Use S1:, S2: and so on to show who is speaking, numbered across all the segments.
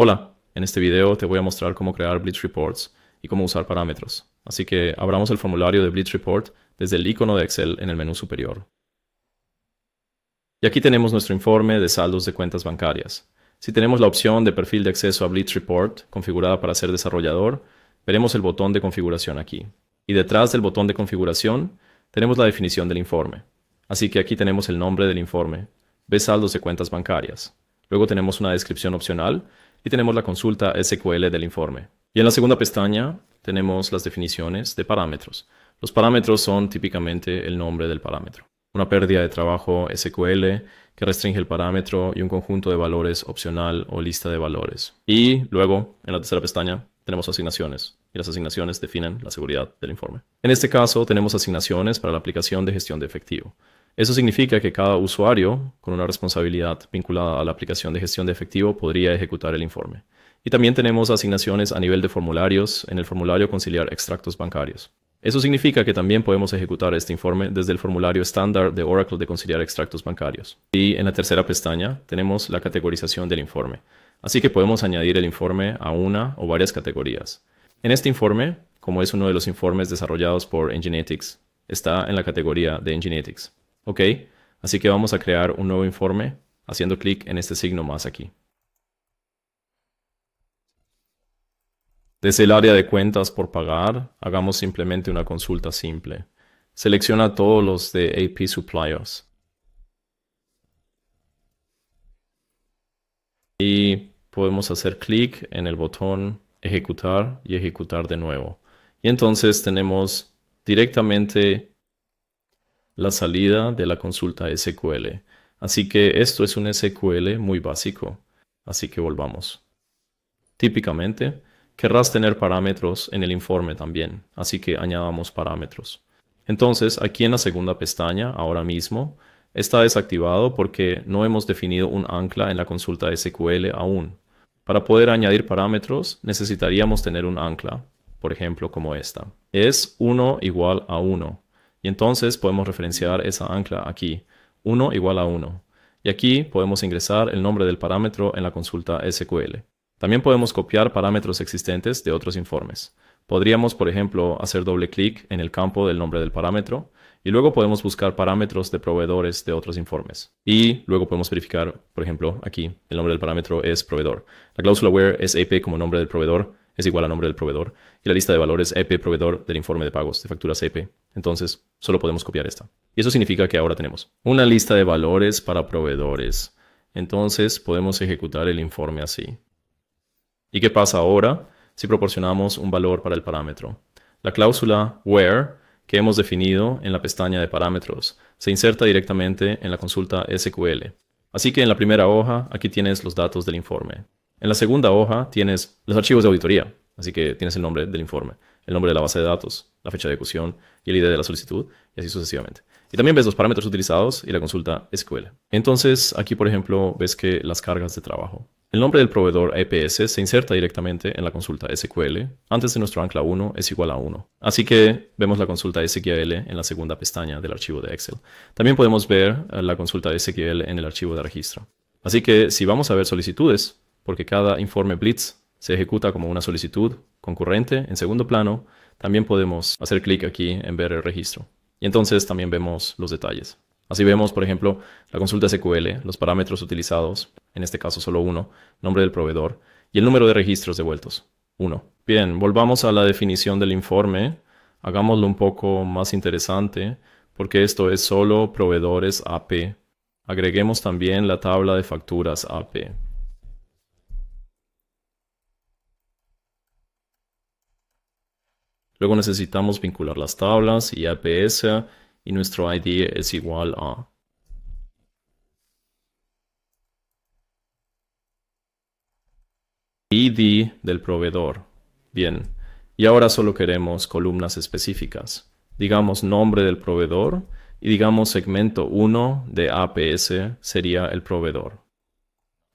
S1: Hola, en este video te voy a mostrar cómo crear Blitz Reports y cómo usar parámetros. Así que abramos el formulario de Blitz Report desde el icono de Excel en el menú superior. Y aquí tenemos nuestro informe de saldos de cuentas bancarias. Si tenemos la opción de perfil de acceso a Blitz Report configurada para ser desarrollador, veremos el botón de configuración aquí. Y detrás del botón de configuración tenemos la definición del informe. Así que aquí tenemos el nombre del informe, ve saldos de cuentas bancarias. Luego tenemos una descripción opcional y tenemos la consulta SQL del informe. Y en la segunda pestaña tenemos las definiciones de parámetros. Los parámetros son típicamente el nombre del parámetro. Una pérdida de trabajo SQL que restringe el parámetro y un conjunto de valores opcional o lista de valores. Y luego, en la tercera pestaña, tenemos asignaciones y las asignaciones definen la seguridad del informe. En este caso, tenemos asignaciones para la aplicación de gestión de efectivo. Eso significa que cada usuario con una responsabilidad vinculada a la aplicación de gestión de efectivo podría ejecutar el informe. Y también tenemos asignaciones a nivel de formularios en el formulario conciliar extractos bancarios. Eso significa que también podemos ejecutar este informe desde el formulario estándar de Oracle de conciliar extractos bancarios. Y en la tercera pestaña tenemos la categorización del informe. Así que podemos añadir el informe a una o varias categorías. En este informe, como es uno de los informes desarrollados por engenetics, está en la categoría de Enginetics. Ok, así que vamos a crear un nuevo informe haciendo clic en este signo más aquí. Desde el área de cuentas por pagar, hagamos simplemente una consulta simple. Selecciona todos los de AP Suppliers. Y podemos hacer clic en el botón ejecutar y ejecutar de nuevo. Y entonces tenemos directamente la salida de la consulta SQL. Así que esto es un SQL muy básico. Así que volvamos. Típicamente, querrás tener parámetros en el informe también, así que añadamos parámetros. Entonces, aquí en la segunda pestaña, ahora mismo, está desactivado porque no hemos definido un ancla en la consulta SQL aún. Para poder añadir parámetros, necesitaríamos tener un ancla, por ejemplo, como esta. Es 1 igual a 1. Y entonces podemos referenciar esa ancla aquí, 1 igual a 1. Y aquí podemos ingresar el nombre del parámetro en la consulta SQL. También podemos copiar parámetros existentes de otros informes. Podríamos, por ejemplo, hacer doble clic en el campo del nombre del parámetro y luego podemos buscar parámetros de proveedores de otros informes. Y luego podemos verificar, por ejemplo, aquí el nombre del parámetro es proveedor. La cláusula where es AP como nombre del proveedor es igual al nombre del proveedor y la lista de valores EP proveedor del informe de pagos de facturas EP. Entonces, solo podemos copiar esta. Y eso significa que ahora tenemos una lista de valores para proveedores. Entonces, podemos ejecutar el informe así. ¿Y qué pasa ahora si proporcionamos un valor para el parámetro? La cláusula where que hemos definido en la pestaña de parámetros se inserta directamente en la consulta SQL. Así que en la primera hoja aquí tienes los datos del informe. En la segunda hoja tienes los archivos de auditoría, así que tienes el nombre del informe, el nombre de la base de datos, la fecha de ejecución y el ID de la solicitud, y así sucesivamente. Y también ves los parámetros utilizados y la consulta SQL. Entonces, aquí por ejemplo, ves que las cargas de trabajo. El nombre del proveedor EPS se inserta directamente en la consulta SQL antes de nuestro ancla 1 es igual a 1. Así que vemos la consulta SQL en la segunda pestaña del archivo de Excel. También podemos ver eh, la consulta SQL en el archivo de registro. Así que si vamos a ver solicitudes, porque cada informe Blitz se ejecuta como una solicitud concurrente en segundo plano, también podemos hacer clic aquí en ver el registro. Y entonces también vemos los detalles. Así vemos, por ejemplo, la consulta SQL, los parámetros utilizados, en este caso solo uno, nombre del proveedor, y el número de registros devueltos, uno. Bien, volvamos a la definición del informe, hagámoslo un poco más interesante, porque esto es solo proveedores AP. Agreguemos también la tabla de facturas AP. Luego necesitamos vincular las tablas y APS y nuestro ID es igual a ID del proveedor. Bien, y ahora solo queremos columnas específicas. Digamos nombre del proveedor y digamos segmento 1 de APS sería el proveedor.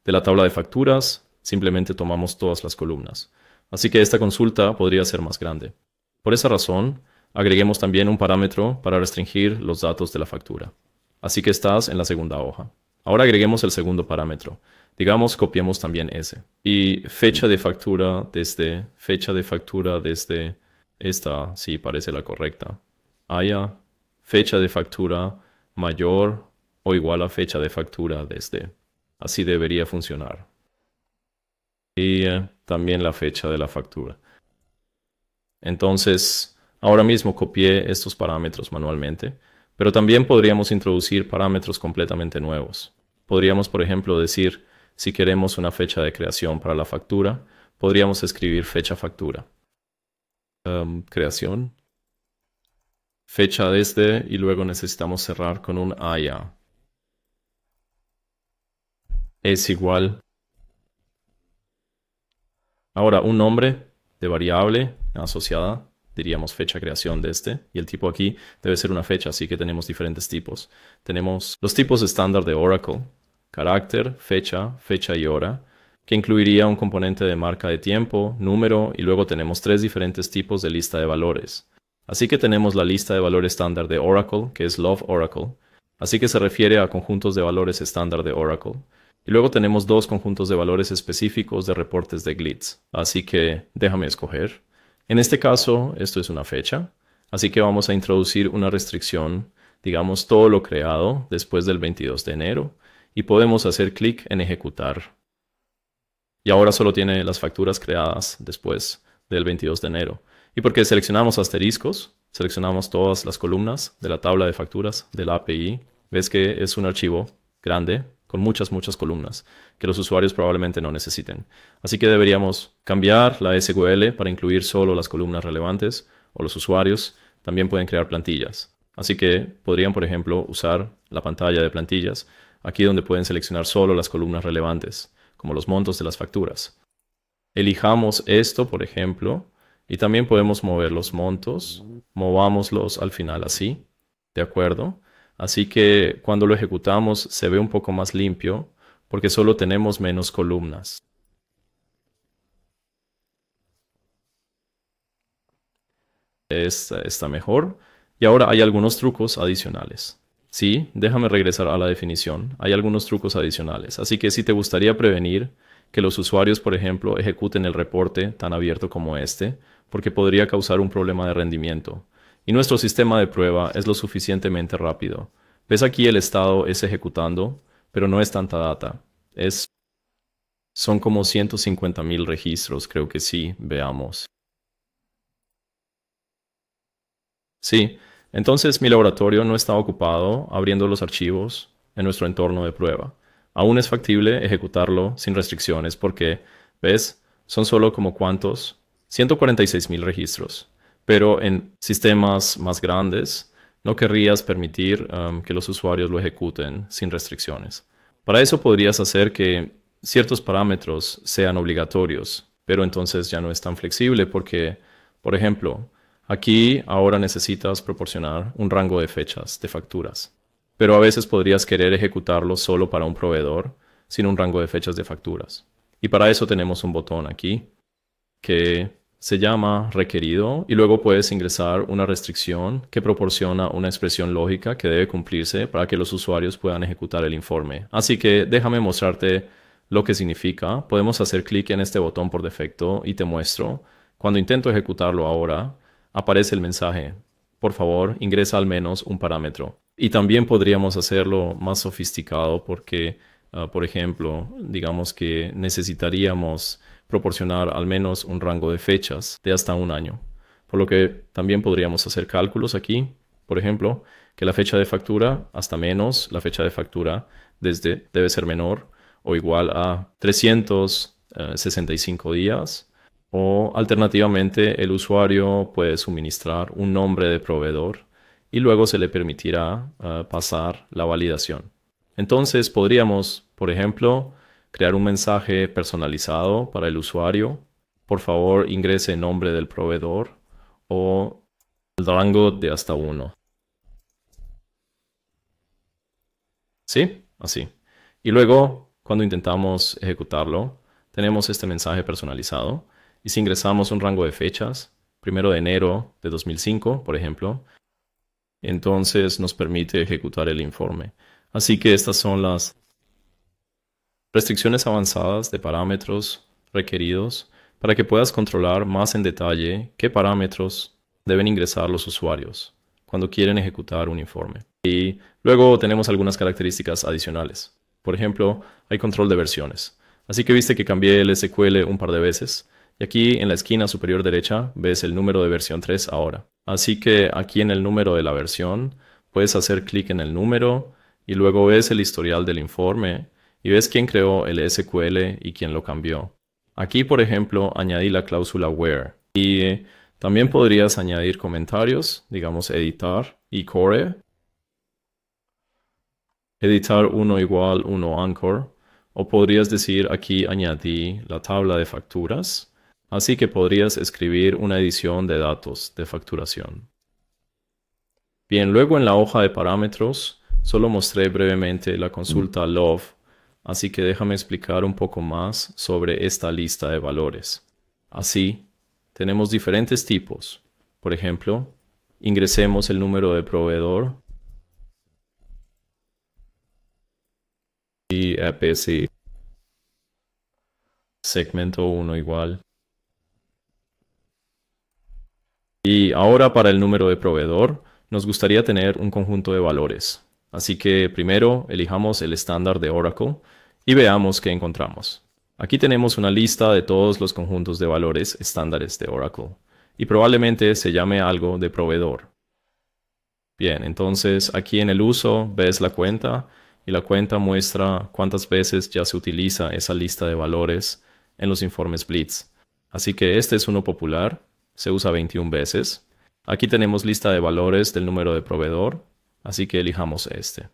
S1: De la tabla de facturas simplemente tomamos todas las columnas. Así que esta consulta podría ser más grande. Por esa razón, agreguemos también un parámetro para restringir los datos de la factura. Así que estás en la segunda hoja. Ahora agreguemos el segundo parámetro. Digamos, copiamos también ese. Y fecha de factura desde, fecha de factura desde, esta sí parece la correcta. Haya fecha de factura mayor o igual a fecha de factura desde. Así debería funcionar. Y eh, también la fecha de la factura. Entonces, ahora mismo copié estos parámetros manualmente, pero también podríamos introducir parámetros completamente nuevos. Podríamos, por ejemplo, decir si queremos una fecha de creación para la factura, podríamos escribir fecha factura. Em, creación. Fecha desde y luego necesitamos cerrar con un aya. Es igual. Ahora, un nombre de variable asociada, diríamos fecha creación de este, y el tipo aquí debe ser una fecha, así que tenemos diferentes tipos. Tenemos los tipos estándar de Oracle, carácter, fecha, fecha y hora, que incluiría un componente de marca de tiempo, número, y luego tenemos tres diferentes tipos de lista de valores. Así que tenemos la lista de valores estándar de Oracle, que es Love Oracle, así que se refiere a conjuntos de valores estándar de Oracle. Y luego tenemos dos conjuntos de valores específicos de reportes de glitz. Así que déjame escoger. En este caso, esto es una fecha. Así que vamos a introducir una restricción, digamos todo lo creado después del 22 de enero. Y podemos hacer clic en ejecutar. Y ahora solo tiene las facturas creadas después del 22 de enero. Y porque seleccionamos asteriscos, seleccionamos todas las columnas de la tabla de facturas del API, ves que es un archivo grande con muchas, muchas columnas que los usuarios probablemente no necesiten. Así que deberíamos cambiar la SQL para incluir solo las columnas relevantes o los usuarios también pueden crear plantillas. Así que podrían, por ejemplo, usar la pantalla de plantillas, aquí donde pueden seleccionar solo las columnas relevantes, como los montos de las facturas. Elijamos esto, por ejemplo, y también podemos mover los montos, movámoslos al final así, ¿de acuerdo? Así que cuando lo ejecutamos se ve un poco más limpio porque solo tenemos menos columnas. Esta está mejor. Y ahora hay algunos trucos adicionales. Sí, déjame regresar a la definición. Hay algunos trucos adicionales. Así que si te gustaría prevenir que los usuarios, por ejemplo, ejecuten el reporte tan abierto como este, porque podría causar un problema de rendimiento y nuestro sistema de prueba es lo suficientemente rápido. Ves aquí el estado es ejecutando, pero no es tanta data. Es son como 150.000 registros, creo que sí, veamos. Sí, entonces mi laboratorio no está ocupado abriendo los archivos en nuestro entorno de prueba. Aún es factible ejecutarlo sin restricciones porque, ¿ves? Son solo como cuántos, 146.000 registros pero en sistemas más grandes no querrías permitir um, que los usuarios lo ejecuten sin restricciones. Para eso podrías hacer que ciertos parámetros sean obligatorios, pero entonces ya no es tan flexible porque, por ejemplo, aquí ahora necesitas proporcionar un rango de fechas de facturas, pero a veces podrías querer ejecutarlo solo para un proveedor sin un rango de fechas de facturas. Y para eso tenemos un botón aquí que se llama requerido y luego puedes ingresar una restricción que proporciona una expresión lógica que debe cumplirse para que los usuarios puedan ejecutar el informe. Así que déjame mostrarte lo que significa. Podemos hacer clic en este botón por defecto y te muestro. Cuando intento ejecutarlo ahora, aparece el mensaje. Por favor, ingresa al menos un parámetro. Y también podríamos hacerlo más sofisticado porque, ah, por ejemplo, digamos que necesitaríamos proporcionar al menos un rango de fechas de hasta un año. Por lo que también podríamos hacer cálculos aquí, por ejemplo, que la fecha de factura hasta menos la fecha de factura desde debe ser menor o igual a 365 eh, días o alternativamente el usuario puede suministrar un nombre de proveedor y luego se le permitirá eh, pasar la validación. Entonces podríamos, por ejemplo, crear un mensaje personalizado para el usuario. Por favor, ingrese el nombre del proveedor o el rango de hasta uno. ¿Sí? Así. Y luego, cuando intentamos ejecutarlo, tenemos este mensaje personalizado. Y si ingresamos un rango de fechas, primero de enero de 2005, por ejemplo, entonces nos permite ejecutar el informe. Así que estas son las restricciones avanzadas de parámetros requeridos para que puedas controlar más en detalle qué parámetros deben ingresar los usuarios cuando quieren ejecutar un informe. Y luego tenemos algunas características adicionales. Por ejemplo, hay control de versiones. Así que viste que cambié el SQL un par de veces. Y aquí en la esquina superior derecha ves el número de versión 3 ahora. Así que aquí en el número de la versión puedes hacer clic en el número y luego ves el historial del informe y ves quién creó el SQL y quién lo cambió. Aquí, por ejemplo, añadí la cláusula where y eh, también podrías añadir comentarios, digamos editar y core. Editar uno igual uno anchor o podrías decir aquí añadí la tabla de facturas. Así que podrías escribir una edición de datos de facturación. Bien, luego en la hoja de parámetros solo mostré brevemente la consulta love así que déjame explicar un poco más sobre esta lista de valores. Así, tenemos diferentes tipos. Por ejemplo, ingresemos el número de proveedor y APC segmento 1 igual. Y ahora para el número de proveedor, nos gustaría tener un conjunto de valores. Así que primero elijamos el estándar de Oracle y veamos qué encontramos. Aquí tenemos una lista de todos los conjuntos de valores estándares de Oracle y probablemente se llame algo de proveedor. Bien, entonces aquí en el uso ves la cuenta y la cuenta muestra cuántas veces ya se utiliza esa lista de valores en los informes Blitz. Así que este es uno popular, se usa 21 veces. Aquí tenemos lista de valores del número de proveedor Así que elijamos este.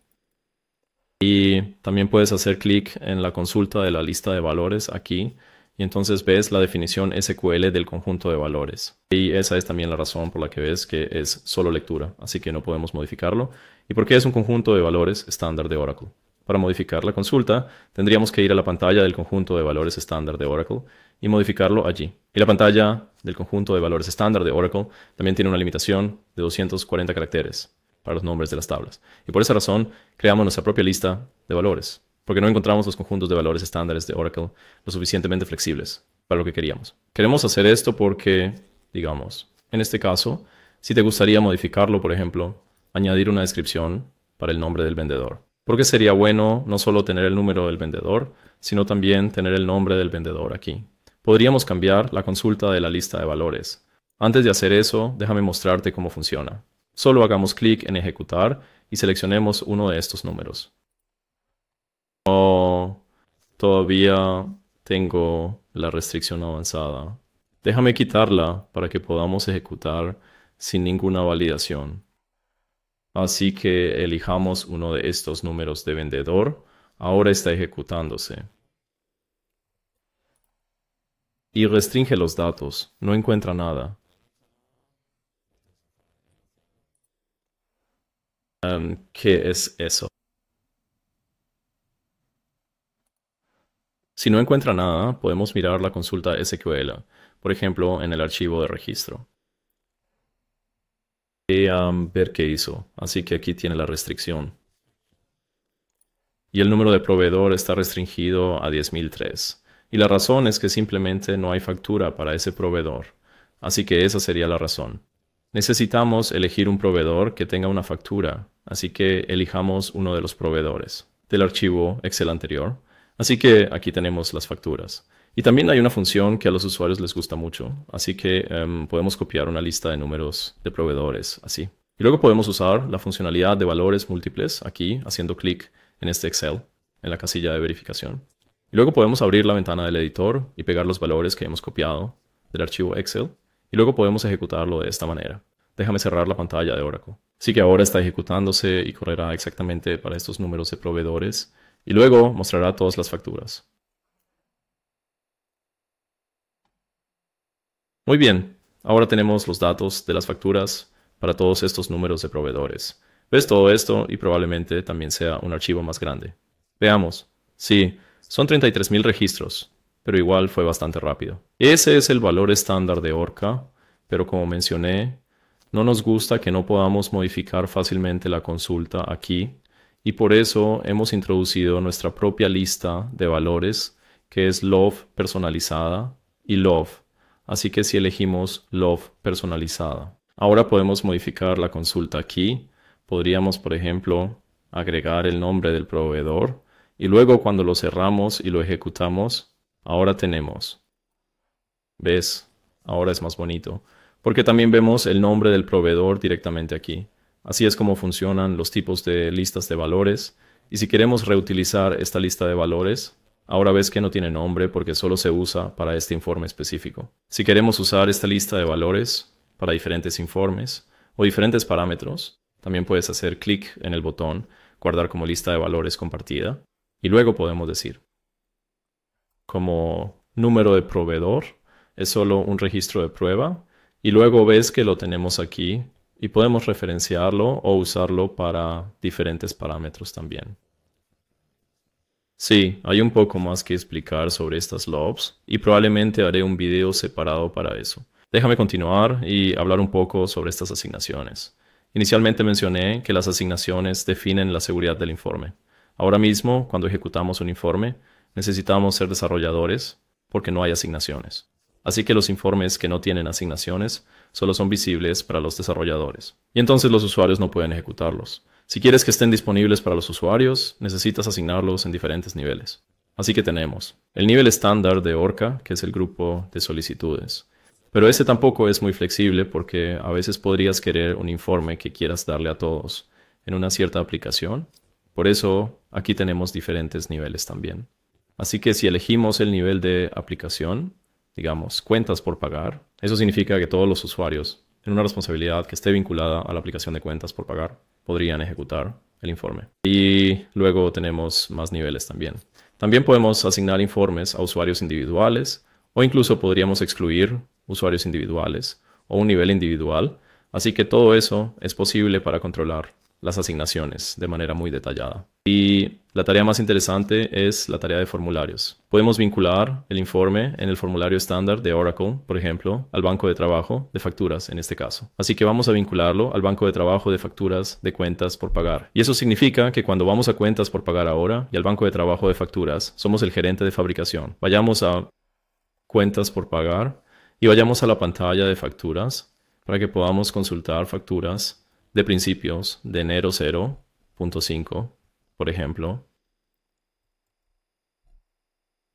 S1: Y también puedes hacer clic en la consulta de la lista de valores aquí y entonces ves la definición SQL del conjunto de valores. Y esa es también la razón por la que ves que es solo lectura, así que no podemos modificarlo. ¿Y porque es un conjunto de valores estándar de Oracle? Para modificar la consulta, tendríamos que ir a la pantalla del conjunto de valores estándar de Oracle y modificarlo allí. Y la pantalla del conjunto de valores estándar de Oracle también tiene una limitación de 240 caracteres para los nombres de las tablas. Y por esa razón, creamos nuestra propia lista de valores, porque no encontramos los conjuntos de valores estándares de Oracle lo suficientemente flexibles para lo que queríamos. Queremos hacer esto porque, digamos, en este caso, si te gustaría modificarlo, por ejemplo, añadir una descripción para el nombre del vendedor. Porque sería bueno no solo tener el número del vendedor, sino también tener el nombre del vendedor aquí. Podríamos cambiar la consulta de la lista de valores. Antes de hacer eso, déjame mostrarte cómo funciona. Solo hagamos clic en ejecutar y seleccionemos uno de estos números. todavía tengo la restricción avanzada. Déjame quitarla para que podamos ejecutar sin ninguna validación. Así que elijamos uno de estos números de vendedor. Ahora está ejecutándose. Y restringe los datos. No encuentra nada. ¿Qué es eso? Si no encuentra nada, podemos mirar la consulta SQL, por ejemplo, en el archivo de registro. Y ver qué hizo, así que aquí tiene la restricción. Y el número de proveedor está restringido a 10.003. Y la razón es que simplemente no hay factura para ese proveedor, así que esa sería la razón. Necesitamos elegir un proveedor que tenga una factura, así que elijamos uno de los proveedores del archivo Excel anterior. Así que aquí tenemos las facturas. Y también hay una función que a los usuarios les gusta mucho, así que em, podemos copiar una lista de números de proveedores así. Y luego podemos usar la funcionalidad de valores múltiples aquí, haciendo clic en este Excel, en la casilla de verificación. Y luego podemos abrir la ventana del editor y pegar los valores que hemos copiado del archivo Excel y luego podemos ejecutarlo de esta manera. Déjame cerrar la pantalla de Oracle. Así que ahora está ejecutándose y correrá exactamente para estos números de proveedores y luego mostrará todas las facturas. Muy bien, ahora tenemos los datos de las facturas para todos estos números de proveedores. Ves todo esto y probablemente también sea un archivo más grande. Veamos. Sí, son 33.000 registros pero igual fue bastante rápido. Ese es el valor estándar de Orca, pero como mencioné, no nos gusta que no podamos modificar fácilmente la consulta aquí y por eso hemos introducido nuestra propia lista de valores que es love personalizada y love, así que si elegimos love personalizada. Ahora podemos modificar la consulta aquí, podríamos por ejemplo agregar el nombre del proveedor y luego cuando lo cerramos y lo ejecutamos Ahora tenemos. ¿Ves? Ahora es más bonito. Porque también vemos el nombre del proveedor directamente aquí. Así es como funcionan los tipos de listas de valores. Y si queremos reutilizar esta lista de valores, ahora ves que no tiene nombre porque solo se usa para este informe específico. Si queremos usar esta lista de valores para diferentes informes o diferentes parámetros, también puedes hacer clic en el botón guardar como lista de valores compartida y luego podemos decir como número de proveedor, es solo un registro de prueba y luego ves que lo tenemos aquí y podemos referenciarlo o usarlo para diferentes parámetros también. Sí, hay un poco más que explicar sobre estas lobs y probablemente haré un video separado para eso. Déjame continuar y hablar un poco sobre estas asignaciones. Inicialmente mencioné que las asignaciones definen la seguridad del informe. Ahora mismo, cuando ejecutamos un informe, necesitamos ser desarrolladores porque no hay asignaciones. Así que los informes que no tienen asignaciones solo son visibles para los desarrolladores. Y entonces los usuarios no pueden ejecutarlos. Si quieres que estén disponibles para los usuarios, necesitas asignarlos en diferentes niveles. Así que tenemos el nivel estándar de Orca, que es el grupo de solicitudes. Pero ese tampoco es muy flexible porque a veces podrías querer un informe que quieras darle a todos en una cierta aplicación. Por eso aquí tenemos diferentes niveles también. Así que si elegimos el nivel de aplicación, digamos, cuentas por pagar, eso significa que todos los usuarios en una responsabilidad que esté vinculada a la aplicación de cuentas por pagar podrían ejecutar el informe. Y luego tenemos más niveles también. También podemos asignar informes a usuarios individuales o incluso podríamos excluir usuarios individuales o un nivel individual. Así que todo eso es posible para controlar las asignaciones de manera muy detallada. Y la tarea más interesante es la tarea de formularios. Podemos vincular el informe en el formulario estándar de Oracle, por ejemplo, al banco de trabajo de facturas en este caso. Así que vamos a vincularlo al banco de trabajo de facturas de cuentas por pagar. Y eso significa que cuando vamos a cuentas por pagar ahora y al banco de trabajo de facturas, somos el gerente de fabricación. Vayamos a cuentas por pagar y vayamos a la pantalla de facturas para que podamos consultar facturas de principios de enero 0.5 por ejemplo.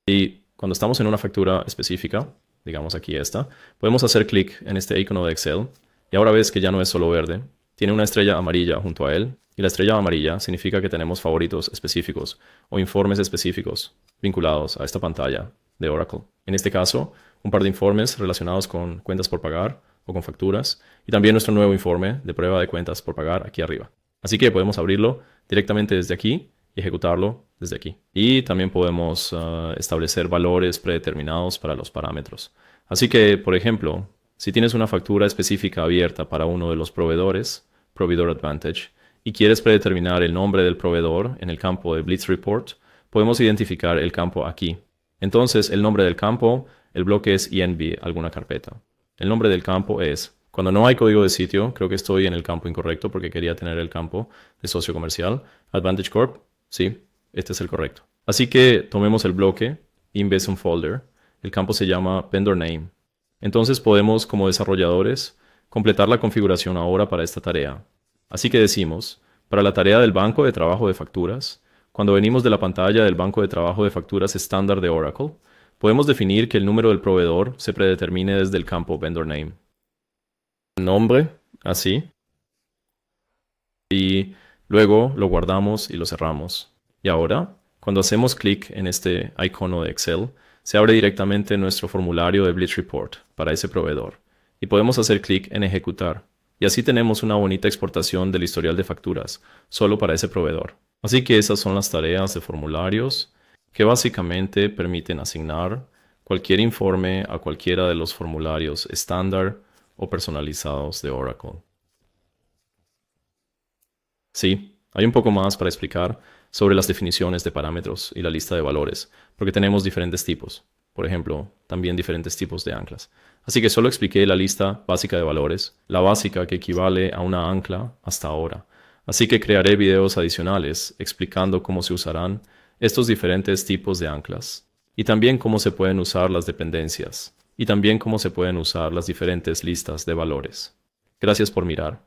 S1: Y cuando estamos en una factura específica, digamos aquí esta, podemos hacer clic en este icono de Excel y ahora ves que ya no es solo verde, tiene una estrella amarilla junto a él y la estrella amarilla significa que tenemos favoritos específicos o informes específicos vinculados a esta pantalla de Oracle. En este caso, un par de informes relacionados con cuentas por pagar o con facturas y también nuestro nuevo informe de prueba de cuentas por pagar aquí arriba. Así que podemos abrirlo directamente desde aquí y ejecutarlo desde aquí. Y también podemos ah, establecer valores predeterminados para los parámetros. Así que, por ejemplo, si tienes una factura específica abierta para uno de los proveedores, Proveedor Advantage, y quieres predeterminar el nombre del proveedor en el campo de Blitz Report, podemos identificar el campo aquí. Entonces, el nombre del campo, el bloque es INV, alguna carpeta. El nombre del campo es cuando no hay código de sitio, creo que estoy en el campo incorrecto porque quería tener el campo de socio comercial. Advantage Corp, sí, este es el correcto. Así que tomemos el bloque Investment Folder. El campo se llama Vendor Name. Entonces podemos, como desarrolladores, completar la configuración ahora para esta tarea. Así que decimos, para la tarea del banco de trabajo de facturas, cuando venimos de la pantalla del banco de trabajo de facturas estándar de Oracle, podemos definir que el número del proveedor se predetermine desde el campo Vendor Name nombre, así. Y luego lo guardamos y lo cerramos. Y ahora, cuando hacemos clic en este icono de Excel, se abre directamente nuestro formulario de Blitz Report para ese proveedor. Y podemos hacer clic en ejecutar. Y así tenemos una bonita exportación del historial de facturas, solo para ese proveedor. Así que esas son las tareas de formularios que básicamente permiten asignar cualquier informe a cualquiera de los formularios estándar o personalizados de Oracle. Sí, hay un poco más para explicar sobre las definiciones de parámetros y la lista de valores, porque tenemos diferentes tipos, por ejemplo, también diferentes tipos de anclas. Así que solo expliqué la lista básica de valores, la básica que equivale a una ancla hasta ahora. Así que crearé videos adicionales explicando cómo se usarán estos diferentes tipos de anclas y también cómo se pueden usar las dependencias y también cómo se pueden usar las diferentes listas de valores. Gracias por mirar.